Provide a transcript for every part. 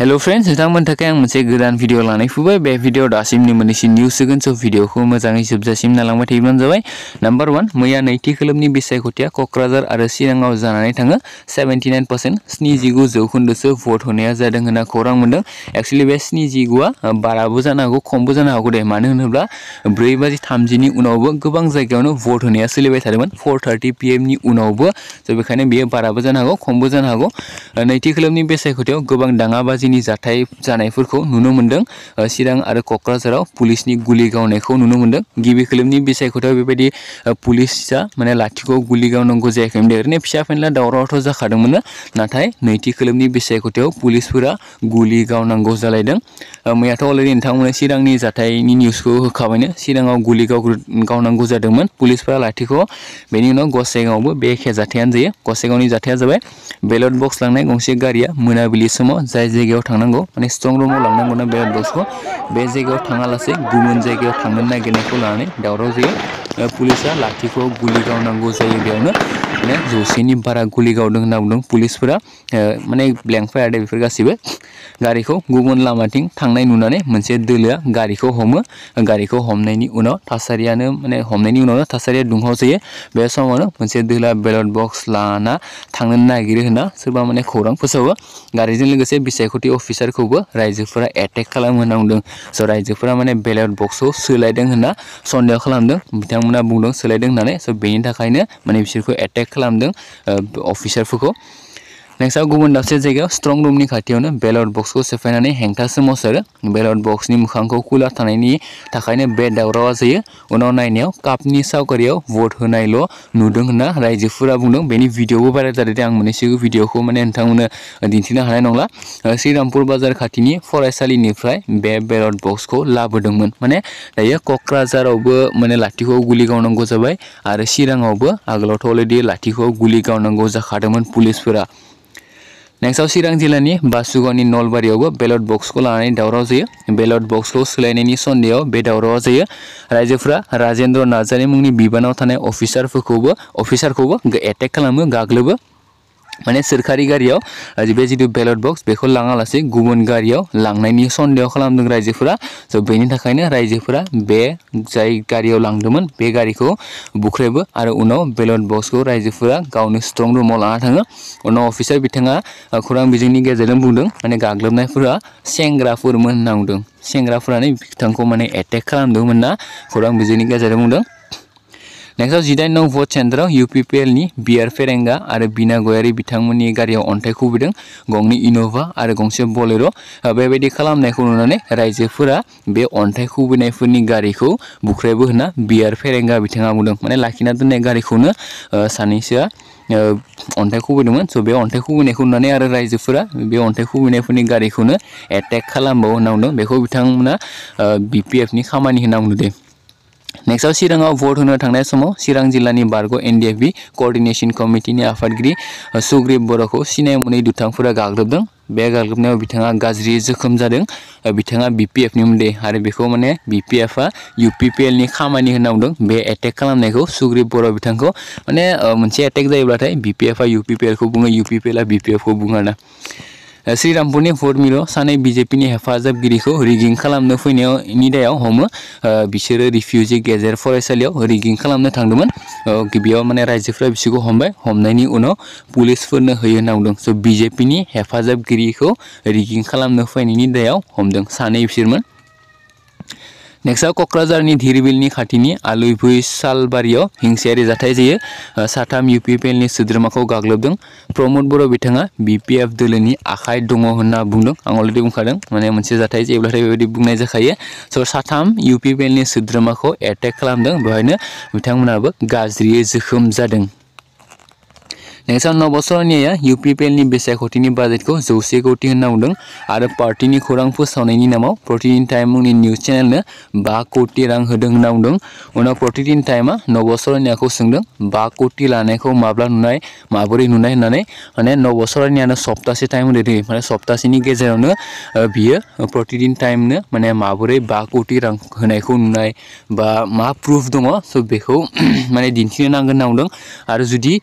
hello friends नोंथांमोन थाखाय आं मोनसे गोदान भिडियो लानानै फैबाय बे भिडिअआव दासिमनि मोननैसो निउस होगोन स' भिडिअखौ मोजाङै जोबजासिम नालांबाय थायोब्लानो जाबाय नाम्बार क'क्राझार आरो चिराङाव जानानै थाङो सेभेन्टि नाइन पार्सेन्ट स्निजिगु जौखोन्दोसो भट होनाया जादों होनना खौरां मोन्दों एक्सुवेलि बे स्निजिगुआ बाराबो जानो हागौ खमबो जानो हागौ दे मानो ब्रै बाजि थामजिनि उनावबो गोबां जायगायावनो भट होनाया सोलिबाय थादोंमोन फर थार्टि पि एमनि उनावबो स' बेखायनो बेयो बाराबो जानो हागौ खमबो जानो हागौ नैथि खोलोमनि बाजि बेखिनि जाथाय जानायफोरखौ नुनो मोन्दों चिरां आरो क'क्राझाराव पुलिसनि गुलि गावनायखौ नुनो मोन्दों गिबि खोलोमनि बिसायख'थायाव बेबायदि पुलिसा माने लाथिख'आव गुलि गावनांगौ जायाखैमोन ओरैनो फिसा फेनला दावरावाथ' जाखादोंमोन नाथाय नैथि खोलोमनि बिसायख'थायाव पुलिसफोरा गुलि गावनांगौ जालायदों मैयाथ' अलरेडि नोंथांमोना चिरांनि जाथायनि निउसखौ होखाबायनो चिराङाव गुलि गावनांगौ जादोंमोन पुलिसफोरा लाथिख'आव बेनि उनाव गसाइगावआवबो बे एखे जाथायानो जायो गसाइगावनि जाथाया जाबाय बेलट बक्स लांनाय गंसे गारिया मोनाबिलि समाव जाय जायगायाव जायगायाव थांनांगौ माने स्ट्रं रुमाव लांनांगौना बे बक्सखौ बे जायगायाव थाङालासे गुबुन जायगायाव थांनो नागिरनायखौ लानानै दावराव जायो पुलिसा लाथिखौ गुलि गावनांगौ जायो बेयावनो माने जौसेनि बारा गुलि गावदों होनना बुंदों पुलिसफोरा माने ब्लेंक फायार दे बेफोर गासिबो गारिखौ गुबुन लामाथिं थांनाय नुनानै मोनसे दोलोआ गारिखौ हमो गारिखौ हमनायनि उनाव थासारियानो माने हमनायनि उनावनो थासारिया बे समावनो मोनसे दोलोआ बेलट बक्स लाना थांनो नागिरो होनना सोरबा माने खौरां फोसावो गारिजों लोगोसे बिसायख'थि अफिसारखौबो रायजोफोरा एटेक खालामो होनना बुंदों बेलट बक्सखौ सोलायदों होनना सन्देह खालामदों बिथांमोना बुंदों सोलायदों होननानै स' बेनि थाखायनो माने एटेक टेग खालामदों अफिसारफोरखौ नोंसोर गुबुन दाबसे जायगायाव स्ट्रं रुमनि खाथियावनो बेलट बक्सखौ सेफायनानै हेंथा सोमावसारो बेलट बक्सनि मोखांखौ खुला थानायनि थाखायनो बे दावरावा जायो उनाव नायनायाव कापनि सावगारियाव भट होनायल' नुदों होनना रायजोफोरा बुंदों बेनि भिडिअबो बारा जादों आं मोननैसो भिडिअखौ माने नोंथांमोननो दिन्थिनो हानाय नंला श्रीरामपुर बाजार खाथिनि फरायसालिनिफ्राय बे बेलट बक्सखौ लाबोदोंमोन माने दायो क'क्राझारावबो माने लाथिख'आव गुलि गावनांगौ जाबाय आरो चिराङावबो आगोलावथ' अलरेडि लाथिख'आव गुलि गावनांगौ जाखादोंमोन पुलिसफोरा नेक्स्टआव चिरां जिल्लानि बासुगावनि नलबारियावबो बेलट बक्सखौ लानानै दावराव जायो बेलट बक्सखौ सोलायनायनि सन्देह बे दावरावा जायो रायजोफोरा राजेन्द्र नार्जारी मुंनि बिबानाव थानाय अफिसारफोरखौबो अफिसारखौबो एटेक खालामो माने सरकारी गारियाव बे जितु बेलट बक्स बेखौ लाङालासे गुबुन गारियाव लांनायनि सन्देह खालामदों रायजोफोरा स' बेनि थाखायनो रायजोफोरा बे जाय गारियाव लांदोंमोन बे गारिखौ बुख्रेबो आरो उनाव बेलट बक्सखौ रायजोफोरा गावनि स्ट्रं रुमाव लाना थाङो उनाव अफिसार बिथाङा खौरां बिजोंनि गेजेरजों बुंदों माने गाग्लोबनायफोरा सेंग्राफोरमोन होनना बुंदों सेंग्राफोरानो बिथांखौ माने एटेक खालामदोंमोन ना खौरां बिजोंनि गेजेरजों बुंदों नेक्स्टआव जिदाइन नं भट सेन्टाराव इउ पि पि एल नि बि आर फेरेंगा आरो बिना गयारि बिथांमोननि गारियाव अन्थाइ खुबैदों गंनै इन'भा आरो गंसे बलेर' बेबायदि खालामनायखौ नुनानै रायजोफोरा बे अन्थाइ खुबैनायफोरनि गारिखौ बुख्रेबो होना बि आर फेरेंगा बिथाङा बुंदों माने लाखिना दोननाय गारिखौनो सानैसोआ अन्थाइ खुबैदोंमोन स' बे अन्थाइ खुबैनायखौ नुनानै आरो रायजोफोरा बे अन्थाइ खुबैनायफोरनि गारिखौनो एटेक खालामबाव होनना बुंदों बेखौ बिथांमोना बि पि एफनि खामानि होनना बुंदों नेक्स्टआव चिराङाव भट होनो थांनाय समाव चिरां जिल्लानि बारग' एनडिएफबि कअर्डिनेसन कमिटिनि आफादगिरि सुग्रिब बर'खौ सिनाय मोनै दुथांफोरा गाग्लोबदों बे गाग्लोबनायाव बिथाङा गाज्रि जोखोम जादों बिथाङा बिपिएफनि उन्दै आरो बेखौ माने बिपिएफआ इउपिपिएलनि खामानि होनना बुंदों बे एटेक खालामनायखौ सुग्रिब बर' बिथांखौ माने मोनसे एटेक जायोब्लाथाय पी इउपिपिएलखौ बुङो इउपिपिएलआ बिपिएफखौ बुङो आरोना श्रीरामपुरनि भट मिलाव सानै बिजेपिनि हेफाजाबगिरिखौ रिगिं खालामनो फैनायाव निदायाव हमो बिसोरो रिफिउजि गेजेर फरायसालियाव रिगिं खालामनो थांदोंमोन गिबियाव माने रायजोफोरा बिसोरखौ हमबाय हमनायनि उनाव पुलिसफोरनो होयो होनना बुंदों स' बिजेपिनि हेफाजाबगिरिखौ रिगिं खालामनो फैनायनि दायाव नेक्स्टआव क'क्राझारनि धिरबिलनि खाथिनि आलुइभुइ सालबारियाव हिंसायारि जाथाय जायो साथाम इउ पि पि एलनि सोद्रोमाखौ गाग्लोबदों प्रमद बर' बिथाङा बि पि एफ दोलोनि आखाइ दङ होनना बुंदों आं अलरेडि बुंखादों माने मोनसे जाथाय जेब्लाथाय बेबायदि बुंनाय जाखायो स' साथाम इउ नि पि एलनि एटेक खालामदों बेवहायनो बिथांमोनहाबो गाज्रियै जोखोम जादों नैसा नौ बसरनिया इउपिपिएलनि बिसायख'थिनि बाजेटखौ जौसे कौटि होनना बुंदों आरो पार्टीनि खौरां फोसावनायनि नामाव प्रतिदिन टाइम मुंनि निउज चेनेलनो बा कौटि रां होदों होनना बुंदों उनाव प्रतिदिन टाइमा नबसरनियाखौ सोंदों बा कौटि लानायखौ माब्ला नुनाय माबोरै नुनाय होननानै माने नबसरनियानो सप्तासे टाइम होदों माने सप्तासेनि गेजेरावनो बियो प्रतिदिन टाइमनो माने माबोरै बा कौटि रां होनायखौ नुनाय मा प्रूफ दङ स' बेखौ माने दिन्थिनो नांगोन होनना बुंदों आरो जुदि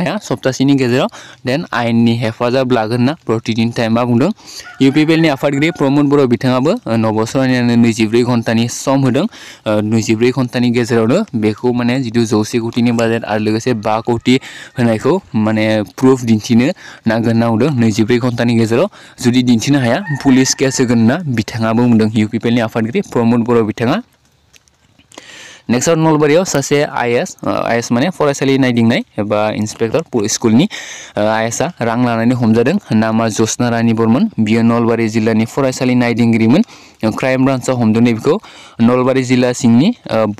हाया सप्ता सप्तासेनि गेजेराव देन की हेफाजाब लागोन प्रतिदिन टाइम बुंदों इउ पि पि एलनि आफादगिरि प्रमद बर' बिथाङाबो नबसरानियानो नैजिब्रै घन्टानि सम होदों नैजिब्रै घन्टानि गेजेरावनो बेखौ माने जितु जौसे कोटी बजेट और लोगोसे बा कौटि होनायखौ माने प्रूफ दिन्थिनो नागरना होनना घंटा नैजिब्रै घन्टानि गेजेराव हाया पुलिस केस होगोन होनना बिथाङाबो बुंदों इउ पि पि एलनि प्रमद बर' नेक्स्ट नलबारियाव सासे आइएस आइएस माने फरायसालि नायदिंनाय एबा इन्सपेक्टर स्कुलनि आइएसआ रां लानानै हमजादों नामा जसना रानि बर्मन बियो नलबारि जिल्लानि फरायसालि नायदिंगिरिमोन क्राइम ब्रान्सआव हमदोंनि बेखौ नलबारि जिल्ला सिंनि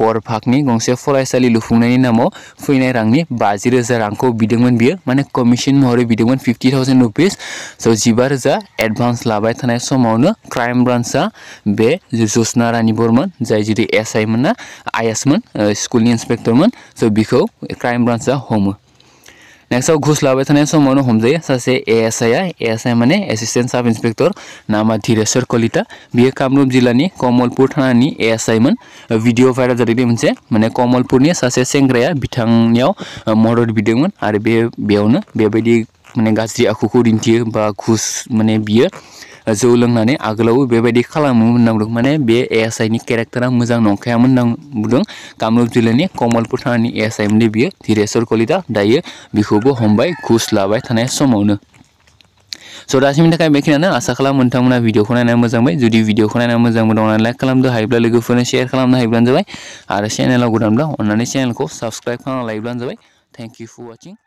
बरफाकनि गंसे फरायसालि लुफुंनायनि नामाव फैनाय रांनि बाजि रोजा रांखौ बिदोंमोन बियो माने कमिशन महरै बिदोंमोन फिफ्टि थावजेन्ड रुपिस स' जिबा रोजा एडभान्स लाबाय थानाय समावनो क्राइम ब्रान्सआ बे जसना रानि बर्मन जाय जुदि एस आइमोनना आइएस स्कूल स्कुलनि इन्सपेक्टरमोन स' बिखौ क्राइम ब्रान्चआ हमो नेक्स्टआव घुस लाबाय थानाय समावनो हमजायो सासे एएसआइआ एएसआइ माने एसिस्टेन्ट साब इन्सपेक्टर नामा धीरेश्वर कलिता बियो कामरूप जिल्लानि कमलपुर थानानि एएसआइमोन भिडिअ भाइरेल जादोंदि मोनसे माने कमलपुरनि सासे सेंग्राया बिथांनियाव मदद बिदोंमोन आरो बे बेयावनो बेबायदि माने गाज्रि आखुखौ दिन्थियो बा घुस माने बियो जौ लोंनानै आगोलाव बेबायदि खालामोमोन होनना बुंदों माने बे एस आइनि केरेक्टारा मोजां नंखायामोन होनना बुंदों कामरुप जिल्लानि कमलपुर थानानि एस आइमोननि बियो धिरेश्वर कलिता दायो बेखौबो घुस लाने थानाय समावनो स' दासिमनि आशा बेखिनियानो आसा खालाम नोंथांमोना भिडिअखौ नायनानै मोजां मोनबाय जुदि भिडिअखौ नायनानै मोजां मोनदों लाइक खालामदो हायोब्ला लोगोफोरनो सेयार खालामनो हायोब्लानो जाबाय आरो चेनेलाव गोदानब्ला अन्नानै चेनेलखौ साबस्क्राइब खालामना लायोब्लानो जाबाय थेंक इउ फर वाचिं